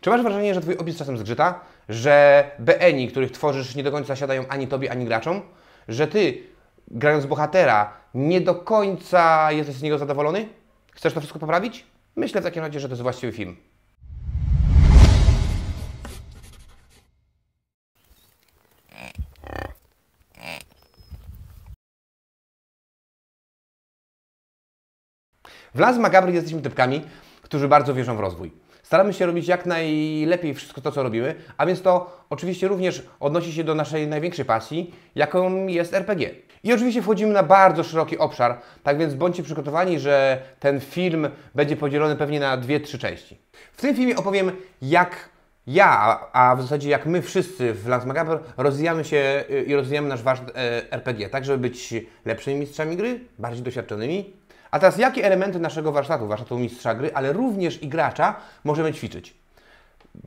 Czy masz wrażenie, że Twój opis czasem zgrzyta? Że BNI, których tworzysz, nie do końca siadają ani Tobie, ani graczom? Że Ty, grając bohatera, nie do końca jesteś z niego zadowolony? Chcesz to wszystko poprawić? Myślę w takim razie, że to jest właściwy film. W Las Makabry jesteśmy typkami, którzy bardzo wierzą w rozwój. Staramy się robić jak najlepiej wszystko to, co robimy, a więc to oczywiście również odnosi się do naszej największej pasji, jaką jest RPG. I oczywiście wchodzimy na bardzo szeroki obszar, tak więc bądźcie przygotowani, że ten film będzie podzielony pewnie na dwie, trzy części. W tym filmie opowiem, jak ja, a w zasadzie jak my wszyscy w Lance Macabre rozwijamy się y, i rozwijamy nasz warsztat y, RPG, tak żeby być lepszymi mistrzami gry, bardziej doświadczonymi, a teraz jakie elementy naszego warsztatu, warsztatu mistrza gry, ale również i gracza możemy ćwiczyć?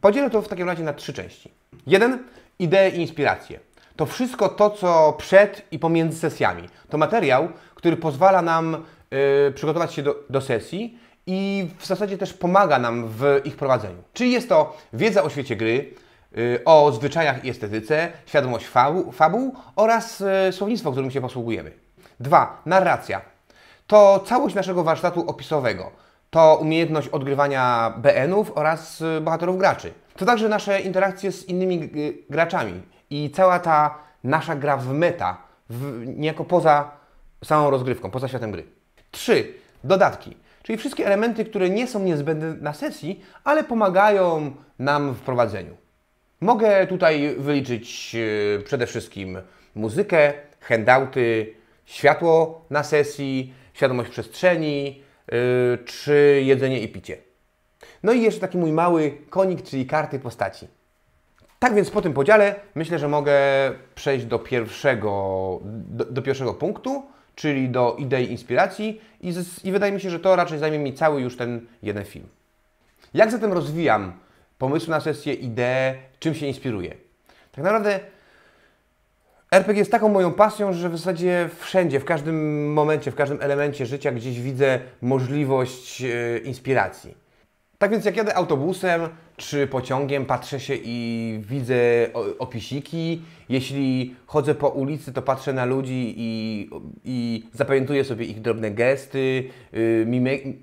Podzielę to w takim razie na trzy części. Jeden, idee i inspiracje. To wszystko to, co przed i pomiędzy sesjami. To materiał, który pozwala nam yy, przygotować się do, do sesji i w zasadzie też pomaga nam w ich prowadzeniu. Czyli jest to wiedza o świecie gry, y, o zwyczajach i estetyce, świadomość fabu fabuł oraz y, słownictwo, którym się posługujemy. Dwa, narracja to całość naszego warsztatu opisowego. To umiejętność odgrywania BN-ów oraz y, bohaterów graczy. To także nasze interakcje z innymi y, graczami i cała ta nasza gra w meta, w, niejako poza samą rozgrywką, poza światem gry. 3. Dodatki, czyli wszystkie elementy, które nie są niezbędne na sesji, ale pomagają nam w prowadzeniu. Mogę tutaj wyliczyć y, przede wszystkim muzykę, handouty, światło na sesji, świadomość przestrzeni, y, czy jedzenie i picie. No i jeszcze taki mój mały konik, czyli karty postaci. Tak więc po tym podziale myślę, że mogę przejść do pierwszego, do, do pierwszego punktu, czyli do idei inspiracji i, z, i wydaje mi się, że to raczej zajmie mi cały już ten jeden film. Jak zatem rozwijam pomysł na sesję, ideę, czym się inspiruję? Tak naprawdę RPG jest taką moją pasją, że w zasadzie wszędzie, w każdym momencie, w każdym elemencie życia gdzieś widzę możliwość yy, inspiracji. Tak więc jak jadę autobusem czy pociągiem, patrzę się i widzę opisiki. Jeśli chodzę po ulicy, to patrzę na ludzi i, i zapamiętuję sobie ich drobne gesty, y,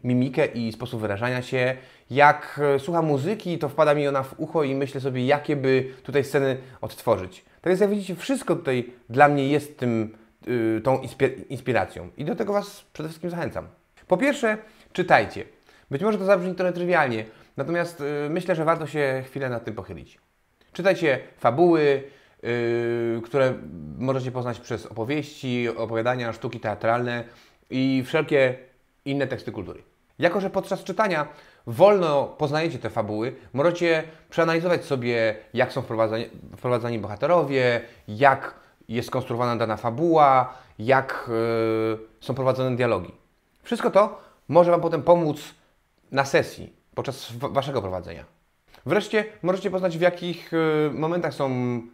mimikę i sposób wyrażania się. Jak e, słucham muzyki, to wpada mi ona w ucho i myślę sobie, jakie by tutaj sceny odtworzyć. Tak więc jak widzicie, wszystko tutaj dla mnie jest tym, yy, tą inspiracją i do tego Was przede wszystkim zachęcam. Po pierwsze, czytajcie. Być może to zabrzmi trochę trywialnie, natomiast yy, myślę, że warto się chwilę nad tym pochylić. Czytajcie fabuły, yy, które możecie poznać przez opowieści, opowiadania, sztuki teatralne i wszelkie inne teksty kultury. Jako, że podczas czytania wolno poznajecie te fabuły, możecie przeanalizować sobie, jak są wprowadzani, wprowadzani bohaterowie, jak jest konstruowana dana fabuła, jak yy, są prowadzone dialogi. Wszystko to może Wam potem pomóc na sesji, podczas Waszego prowadzenia. Wreszcie możecie poznać, w jakich yy, momentach są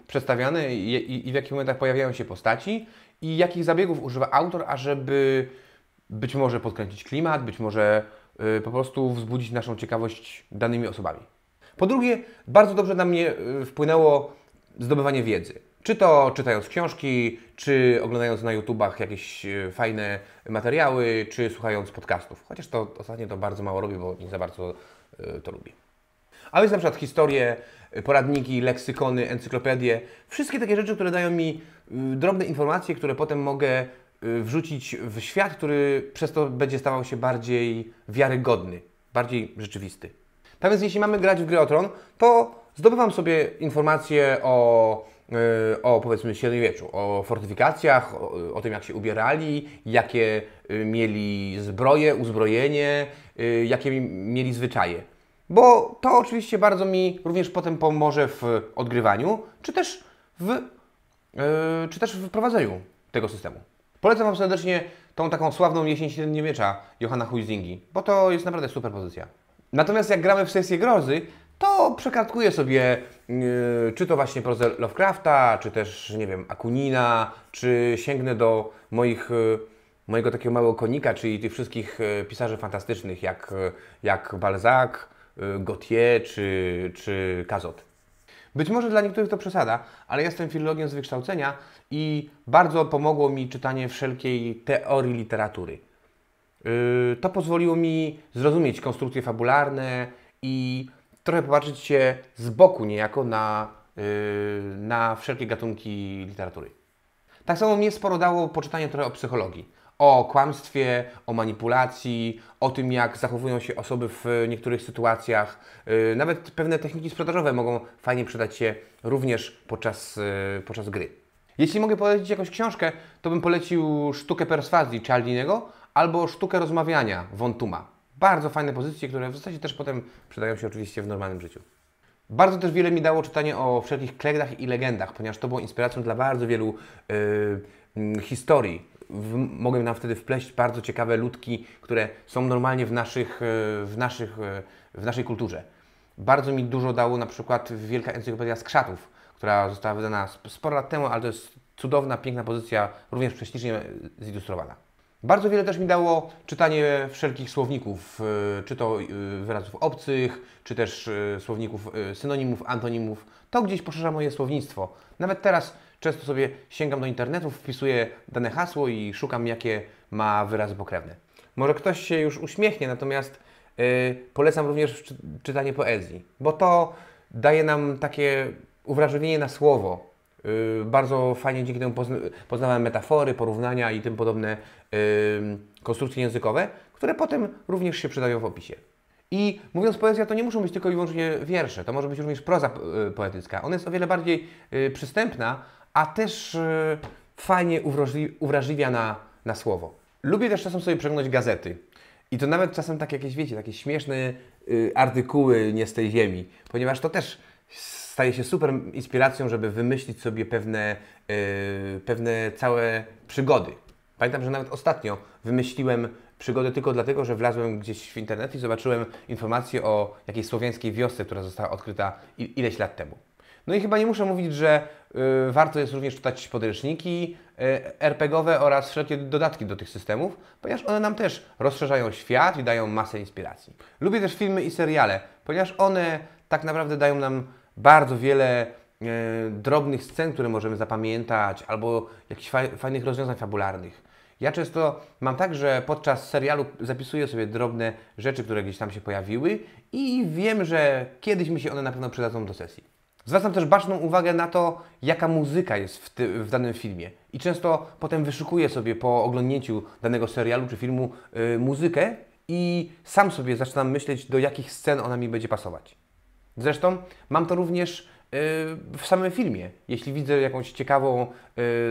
przedstawiane i, i, i w jakich momentach pojawiają się postaci i jakich zabiegów używa autor, ażeby być może podkręcić klimat, być może Y, po prostu wzbudzić naszą ciekawość danymi osobami. Po drugie, bardzo dobrze na mnie y, wpłynęło zdobywanie wiedzy. Czy to czytając książki, czy oglądając na YouTubach jakieś y, fajne materiały, czy słuchając podcastów. Chociaż to ostatnio to bardzo mało robię, bo nie za bardzo to lubię. A więc na przykład historie, poradniki, leksykony, encyklopedie, wszystkie takie rzeczy, które dają mi drobne informacje, które potem mogę Y, wrzucić w świat, który przez to będzie stawał się bardziej wiarygodny, bardziej rzeczywisty. Tak więc jeśli mamy grać w gry o tron, to zdobywam sobie informacje o, y, o powiedzmy średniowieczu, o fortyfikacjach, o, o tym jak się ubierali, jakie y, mieli zbroje, uzbrojenie, jakie mieli zwyczaje. Bo to oczywiście bardzo mi również potem pomoże w odgrywaniu, czy też w, czy też w prowadzeniu tego systemu. Polecam Wam serdecznie tą taką sławną jesień średnie miecza Johana Huizingi, bo to jest naprawdę super pozycja. Natomiast jak gramy w sesję grozy, to przekartkuję sobie yy, czy to właśnie prozę Lovecrafta, czy też, nie wiem, Akunina, czy sięgnę do moich, yy, mojego takiego małego konika, czyli tych wszystkich yy, pisarzy fantastycznych, jak, yy, jak Balzac, yy, Gautier, czy, czy Kazot. Być może dla niektórych to przesada, ale jestem filologiem z wykształcenia i bardzo pomogło mi czytanie wszelkiej teorii literatury. Yy, to pozwoliło mi zrozumieć konstrukcje fabularne i trochę popatrzeć się z boku niejako na, yy, na wszelkie gatunki literatury. Tak samo mnie sporo dało poczytanie trochę o psychologii o kłamstwie, o manipulacji, o tym, jak zachowują się osoby w niektórych sytuacjach. Y, nawet pewne techniki sprzedażowe mogą fajnie przydać się również podczas, y, podczas gry. Jeśli mogę polecić jakąś książkę, to bym polecił Sztukę Perswazji Cialdiniego albo Sztukę Rozmawiania Wontuma. Bardzo fajne pozycje, które w zasadzie też potem przydają się oczywiście w normalnym życiu. Bardzo też wiele mi dało czytanie o wszelkich klegdach i legendach, ponieważ to było inspiracją dla bardzo wielu yy, historii w, mogę nam wtedy wpleść bardzo ciekawe ludki, które są normalnie w, naszych, e, w, naszych, e, w naszej kulturze. Bardzo mi dużo dało na przykład Wielka Encyklopedia Skrzatów, która została wydana sporo lat temu, ale to jest cudowna, piękna pozycja, również prześlicznie e, zilustrowana. Bardzo wiele też mi dało czytanie wszelkich słowników, czy to wyrazów obcych, czy też słowników synonimów, antonimów. To gdzieś poszerza moje słownictwo. Nawet teraz Często sobie sięgam do internetu, wpisuję dane hasło i szukam, jakie ma wyrazy pokrewne. Może ktoś się już uśmiechnie, natomiast yy, polecam również czy czytanie poezji, bo to daje nam takie uwrażliwienie na słowo. Yy, bardzo fajnie dzięki temu pozna poznawałem metafory, porównania i tym podobne yy, konstrukcje językowe, które potem również się przydają w opisie. I mówiąc poezja, to nie muszą być tylko i wyłącznie wiersze, to może być również proza y, poetycka. Ona jest o wiele bardziej y, przystępna, a też y, fajnie uwrażliwia na, na słowo. Lubię też czasem sobie przeglądać gazety. I to nawet czasem takie jakieś, wiecie, takie śmieszne y, artykuły nie z tej ziemi, ponieważ to też staje się super inspiracją, żeby wymyślić sobie pewne, y, pewne całe przygody. Pamiętam, że nawet ostatnio wymyśliłem przygodę tylko dlatego, że wlazłem gdzieś w internet i zobaczyłem informację o jakiejś słowiańskiej wiosce, która została odkryta ileś lat temu. No i chyba nie muszę mówić, że y, warto jest również czytać podręczniki y, RPGowe oraz wszelkie dodatki do tych systemów, ponieważ one nam też rozszerzają świat i dają masę inspiracji. Lubię też filmy i seriale, ponieważ one tak naprawdę dają nam bardzo wiele y, drobnych scen, które możemy zapamiętać, albo jakichś fajnych rozwiązań fabularnych. Ja często mam tak, że podczas serialu zapisuję sobie drobne rzeczy, które gdzieś tam się pojawiły i wiem, że kiedyś mi się one na pewno przydadzą do sesji. Zwracam też baczną uwagę na to, jaka muzyka jest w, ty, w, danym filmie. I często potem wyszukuję sobie po oglądnięciu danego serialu czy filmu y, muzykę i sam sobie zaczynam myśleć, do jakich scen ona mi będzie pasować. Zresztą mam to również y, w samym filmie. Jeśli widzę jakąś ciekawą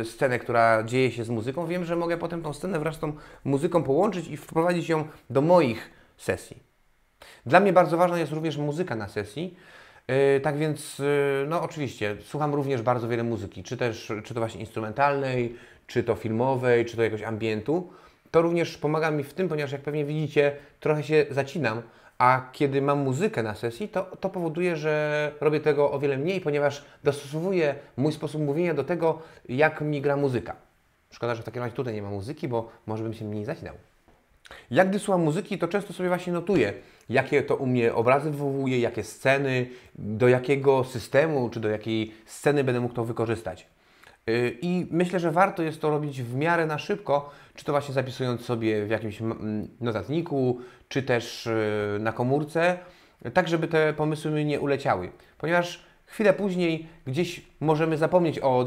y, scenę, która dzieje się z muzyką, wiem, że mogę potem tą scenę wraz z tą muzyką połączyć i wprowadzić ją do moich sesji. Dla mnie bardzo ważna jest również muzyka na sesji E, tak więc, e, no oczywiście, słucham również bardzo wiele muzyki, czy też, czy to właśnie instrumentalnej, czy to filmowej, czy to jakiegoś ambientu. To również pomaga mi w tym, ponieważ jak pewnie widzicie, trochę się zacinam, a kiedy mam muzykę na sesji, to, to powoduje, że robię tego o wiele mniej, ponieważ dostosowuję mój sposób mówienia do tego, jak mi gra muzyka. Szkoda, że w takim razie tutaj nie ma muzyki, bo może bym się mniej zacinał. Jak gdy słucham muzyki, to często sobie właśnie notuję, jakie to u mnie obrazy wywołuje, jakie sceny, do jakiego systemu czy do jakiej sceny będę mógł to wykorzystać. Y, I myślę, że warto jest to robić w miarę na szybko, czy to właśnie zapisując sobie w jakimś notatniku, czy też y, na komórce, tak żeby te pomysły mi nie uleciały. Ponieważ Chwilę później gdzieś możemy zapomnieć o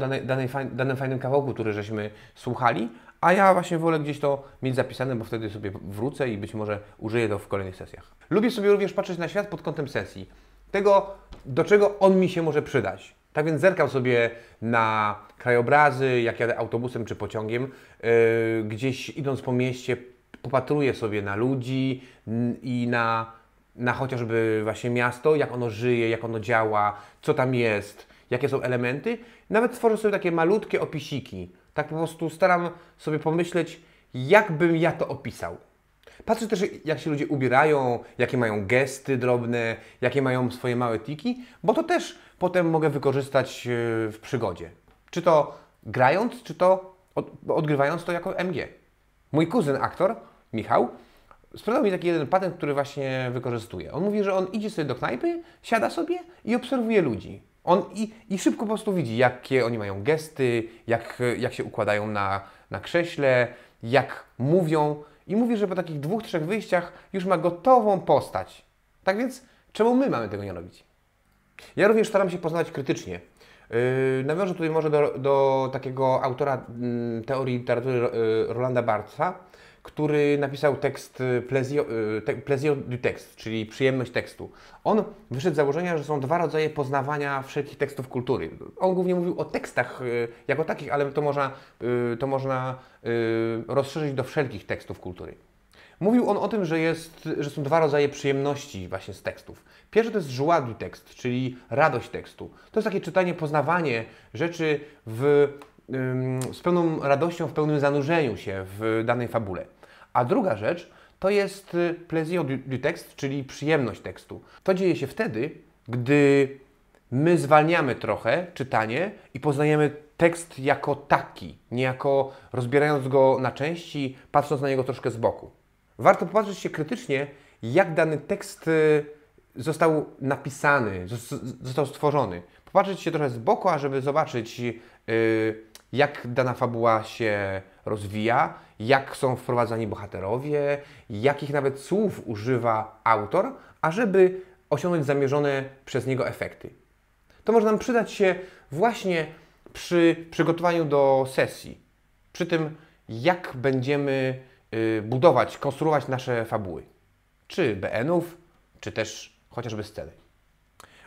danym fajnym kawałku, który żeśmy słuchali, a ja właśnie wolę gdzieś to mieć zapisane, bo wtedy sobie wrócę i być może użyję to w kolejnych sesjach. Lubię sobie również patrzeć na świat pod kątem sesji. Tego, do czego on mi się może przydać. Tak więc zerkam sobie na krajobrazy, jak jadę autobusem czy pociągiem, yy, gdzieś idąc po mieście, popatruję sobie na ludzi i na na chociażby właśnie miasto, jak ono żyje, jak ono działa, co tam jest, jakie są elementy. Nawet tworzę sobie takie malutkie opisiki. Tak po prostu staram sobie pomyśleć, jakbym ja to opisał. Patrzę też, jak się ludzie ubierają, jakie mają gesty drobne, jakie mają swoje małe tiki, bo to też potem mogę wykorzystać e, w przygodzie. Czy to grając, czy to odgrywając to jako MG. Mój kuzyn, aktor Michał, sprzedał mi taki jeden patent, który właśnie wykorzystuje. On mówi, że on idzie sobie do knajpy, siada sobie i obserwuje ludzi. On i, i szybko po prostu widzi, jakie oni mają gesty, jak, jak się układają na, na krześle, jak mówią. I mówi, że po takich dwóch, trzech wyjściach już ma gotową postać. Tak więc, czemu my mamy tego nie robić? Ja również staram się poznawać krytycznie. Yy, nawiążę tutaj może do, do takiego autora yy, teorii literatury yy, Rolanda Bartha, który napisał tekst y, Plezio, y, te, plezio du Text, czyli przyjemność tekstu. On wyszedł z założenia, że są dwa rodzaje poznawania wszelkich tekstów kultury. On głównie mówił o tekstach y, jako takich, ale to można, to można rozszerzyć do wszelkich tekstów kultury. Mówił on o tym, że, jest, że są dwa rodzaje przyjemności właśnie z tekstów. Pierwszy to jest joie du tekst, czyli radość tekstu. To jest takie czytanie, poznawanie rzeczy w z pełną radością, w pełnym zanurzeniu się w danej fabule. A druga rzecz to jest y, plaisir du tekst, czyli przyjemność tekstu. To dzieje się wtedy, gdy my zwalniamy trochę czytanie i poznajemy tekst jako taki, niejako rozbierając go na części, patrząc na niego troszkę z boku. Warto popatrzeć się krytycznie, jak dany tekst y, został napisany, został stworzony. Popatrzeć się trochę z boku, ażeby zobaczyć, yy, jak dana fabuła się rozwija, jak są wprowadzani bohaterowie, jakich nawet słów używa autor, ażeby osiągnąć zamierzone przez niego efekty. To może nam przydać się właśnie przy przygotowaniu do sesji, przy tym, jak będziemy y, budować, konstruować nasze fabuły, czy BN-ów, czy też chociażby sceny.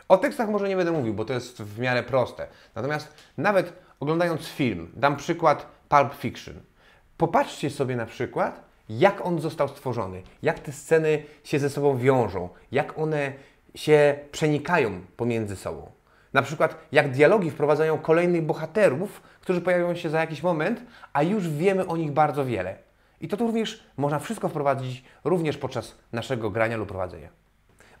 O tekstach może nie będę mówił, bo to jest w miarę proste. Natomiast nawet oglądając film, dam przykład Pulp Fiction. Popatrzcie sobie na przykład, jak on został stworzony, jak te sceny się ze sobą wiążą, jak one się przenikają pomiędzy sobą. Na przykład, jak dialogi wprowadzają kolejnych bohaterów, którzy pojawią się za jakiś moment, a już wiemy o nich bardzo wiele. I to tu również można wszystko wprowadzić również podczas naszego grania lub prowadzenia.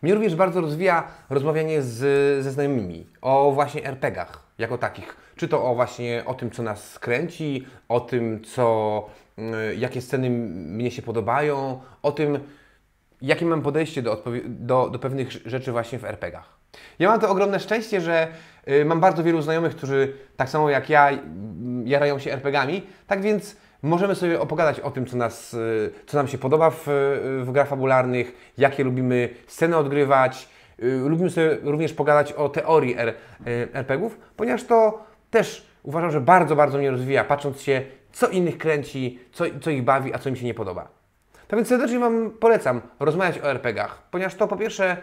Mnie również bardzo rozwija rozmawianie z, ze znajomymi o właśnie RPGach jako takich. Czy to o właśnie o tym, co nas skręci, o tym, co, y, jakie sceny mnie się podobają, o tym, jakie mam podejście do, do, do pewnych rzeczy właśnie w RPG-ach. Ja mam to ogromne szczęście, że y, mam bardzo wielu znajomych, którzy tak samo jak ja jarają się RPG-ami, tak więc możemy sobie opogadać o tym, co, nas, y, co nam się podoba w, w grach fabularnych, jakie lubimy sceny odgrywać, Y, lubimy sobie również pogadać o teorii rpg y, RPGów, ponieważ to też uważam, że bardzo, bardzo mnie rozwija, patrząc się, co innych kręci, co, co ich bawi, a co im się nie podoba. Tak więc serdecznie Wam polecam rozmawiać o RPGach, ponieważ to po pierwsze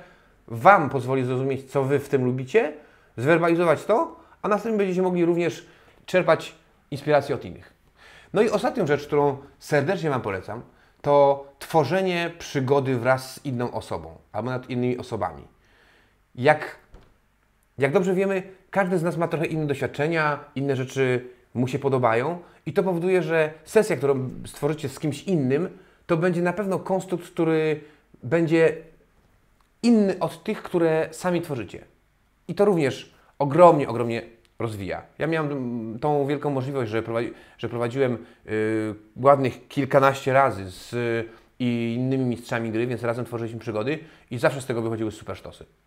Wam pozwoli zrozumieć, co Wy w tym lubicie, zwerbalizować to, a następnie będziecie mogli również czerpać inspirację od innych. No i ostatnią rzecz, którą serdecznie Wam polecam, to tworzenie przygody wraz z inną osobą albo nad innymi osobami jak, jak dobrze wiemy, każdy z nas ma trochę inne doświadczenia, inne rzeczy mu się podobają i to powoduje, że sesja, którą stworzycie z kimś innym, to będzie na pewno konstrukt, który będzie inny od tych, które sami tworzycie. I to również ogromnie, ogromnie rozwija. Ja miałem tą wielką możliwość, że, prowadzi, że prowadziłem yy, ładnych kilkanaście razy z yy, innymi mistrzami gry, więc razem tworzyliśmy przygody i zawsze z tego wychodziły super sztosy.